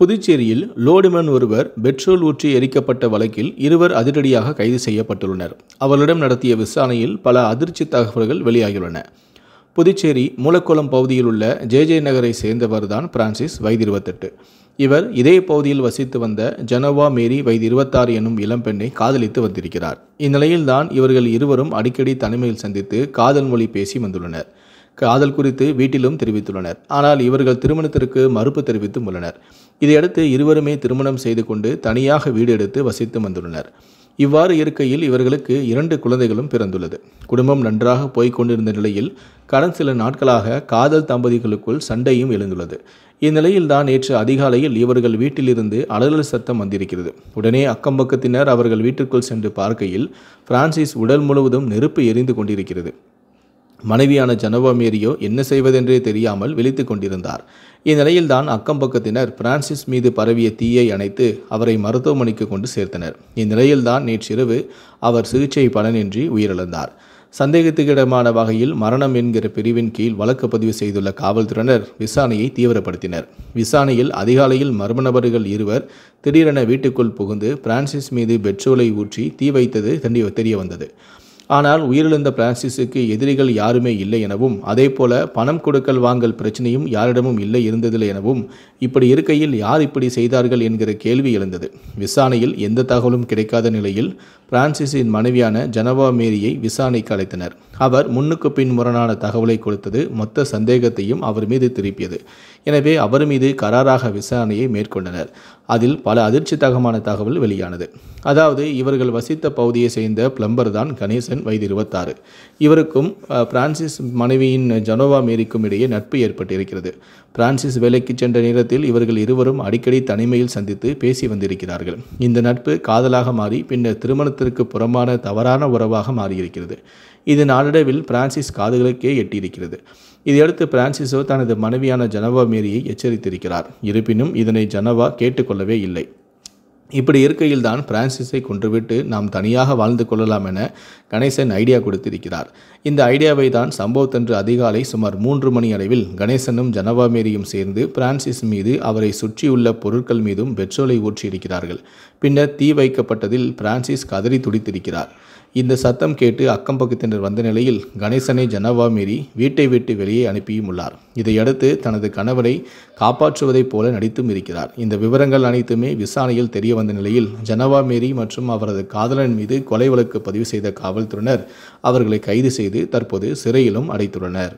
புதுச்சேரியில் லோடுமேன் ஒருவர் பெட்ரோல் ஊற்றி எரிக்கப்பட்ட வழக்கில் இருவர் அதிரடியாக கைது செய்யப்பட்டுள்ளனர் அவரிடம் நடத்திய விசாரணையில் பல அதிர்ச்சி தகவல்கள் வெளியாகியுள்ளன புதுச்சேரி மூலக்கோளம் பகுதியில் உள்ள ஜே ஜே நகரை சேர்ந்தவர் தான் பிரான்சிஸ் வயது இருபத்தெட்டு இவர் இதே பகுதியில் வசித்து வந்த ஜனோவா மேரி வயது இருபத்தாறு எனும் இளம்பெண்ணை காதலித்து வந்திருக்கிறார் இந்நிலையில்தான் இவர்கள் இருவரும் அடிக்கடி தனிமையில் சந்தித்து காதல் மொழி பேசி வந்துள்ளனர் காதல் குறித்து வீட்டிலும் தெரிவித்துள்ளனர் ஆனால் இவர்கள் திருமணத்திற்கு மறுப்பு தெரிவித்தும் உள்ளனர் இதையடுத்து இருவருமே திருமணம் செய்து கொண்டு தனியாக வீடு எடுத்து வசித்து வந்துள்ளனர் இவ்வாறு இருக்கையில் இவர்களுக்கு இரண்டு குழந்தைகளும் பிறந்துள்ளது குடும்பம் நன்றாக போய்கொண்டிருந்த நிலையில் கடந்த சில நாட்களாக காதல் தம்பதிகளுக்குள் சண்டையும் எழுந்துள்ளது இந்நிலையில் தான் நேற்று அதிகாலையில் இவர்கள் வீட்டிலிருந்து அலறல் சத்தம் வந்திருக்கிறது உடனே அக்கம்பக்கத்தினர் அவர்கள் வீட்டிற்குள் சென்று பார்க்கையில் பிரான்சிஸ் உடல் முழுவதும் நெருப்பு எரிந்து கொண்டிருக்கிறது மனைவியான ஜனவா மேரியோ என்ன செய்வதென்றே தெரியாமல் விழித்து கொண்டிருந்தார் இந்நிலையில்தான் பக்கத்தினர் பிரான்சிஸ் மீது பரவிய தீயை அணைத்து அவரை மருத்துவமனைக்கு கொண்டு சேர்த்தனர் இந்நிலையில்தான் நேற்றிரவு அவர் சிகிச்சை பலனின்றி உயிரிழந்தார் சந்தேகத்துக்கிடமான வகையில் மரணம் என்கிற பிரிவின் கீழ் வழக்கு பதிவு செய்துள்ள காவல்துறையினர் விசாரணையை தீவிரப்படுத்தினர் விசாரணையில் அதிகாலையில் மர்ம நபர்கள் இருவர் திடீரென வீட்டுக்குள் புகுந்து பிரான்சிஸ் மீது பெட்ரோலை ஊற்றி தீ வைத்தது தெரிய வந்தது ஆனால் உயிரிழந்த பிரான்சிஸுக்கு எதிரிகள் யாருமே இல்லை எனவும் அதேபோல பணம் கொடுக்கல் வாங்கல் பிரச்சனையும் யாரிடமும் இல்லை இருந்ததில்லை எனவும் இப்படி இருக்கையில் யார் இப்படி செய்தார்கள் என்கிற கேள்வி எழுந்தது விசாரணையில் எந்த தகவலும் கிடைக்காத நிலையில் பிரான்சிஸின் மனைவியான ஜனவா மேரியை விசாரணைக்கு அழைத்தனர் அவர் முன்னுக்கு பின் முரணான தகவலை கொடுத்தது மொத்த சந்தேகத்தையும் அவர் மீது திருப்பியது எனவே அவர் மீது கராராக விசாரணையை மேற்கொண்டனர் அதில் பல அதிர்ச்சி தகமான தகவல் வெளியானது அதாவது இவர்கள் வசித்த பகுதியை சேர்ந்த பிளம்பர் தான் கணேச வில்சன் வயது இருபத்தாறு இவருக்கும் பிரான்சிஸ் மனைவியின் ஜனோவா மேரிக்கும் இடையே நட்பு ஏற்பட்டிருக்கிறது பிரான்சிஸ் வேலைக்கு சென்ற நேரத்தில் இவர்கள் இருவரும் அடிக்கடி தனிமையில் சந்தித்து பேசி வந்திருக்கிறார்கள் இந்த நட்பு காதலாக மாறி பின்னர் திருமணத்திற்கு புறமான தவறான உறவாக மாறியிருக்கிறது இது நாளடைவில் பிரான்சிஸ் காதுகளுக்கே எட்டியிருக்கிறது இதையடுத்து பிரான்சிஸோ தனது மனைவியான ஜனவா மேரியை எச்சரித்திருக்கிறார் இருப்பினும் இதனை ஜனவா கேட்டுக்கொள்ளவே இல்லை இப்படி இருக்கையில் தான் பிரான்சிஸை கொன்றுவிட்டு நாம் தனியாக வாழ்ந்து கொள்ளலாம் என கணேசன் ஐடியா கொடுத்திருக்கிறார் இந்த ஐடியாவை தான் சம்பவத்தன்று அதிகாலை சுமார் மூன்று மணி அளவில் கணேசனும் ஜனவா மேரியும் சேர்ந்து பிரான்சிஸ் மீது அவரை சுற்றியுள்ள பொருட்கள் மீதும் பெட்ரோலை ஊற்றியிருக்கிறார்கள் பின்னர் தீ வைக்கப்பட்டதில் பிரான்சிஸ் கதறி துடித்திருக்கிறார் இந்த சத்தம் கேட்டு அக்கம் பக்கத்தினர் வந்த நிலையில் கணேசனை ஜனவா மீறி வீட்டை விட்டு வெளியே அனுப்பியும் உள்ளார் இதையடுத்து தனது கணவரை காப்பாற்றுவதைப் போல நடித்தும் இருக்கிறார் இந்த விவரங்கள் அனைத்துமே விசாரணையில் தெரிய வந்த நிலையில் ஜனவா மேரி மற்றும் அவரது காதலன் மீது கொலை வழக்கு பதிவு செய்த காவல்துறையினர் அவர்களை கைது செய்து தற்போது சிறையிலும் அடைத்துள்ளனர்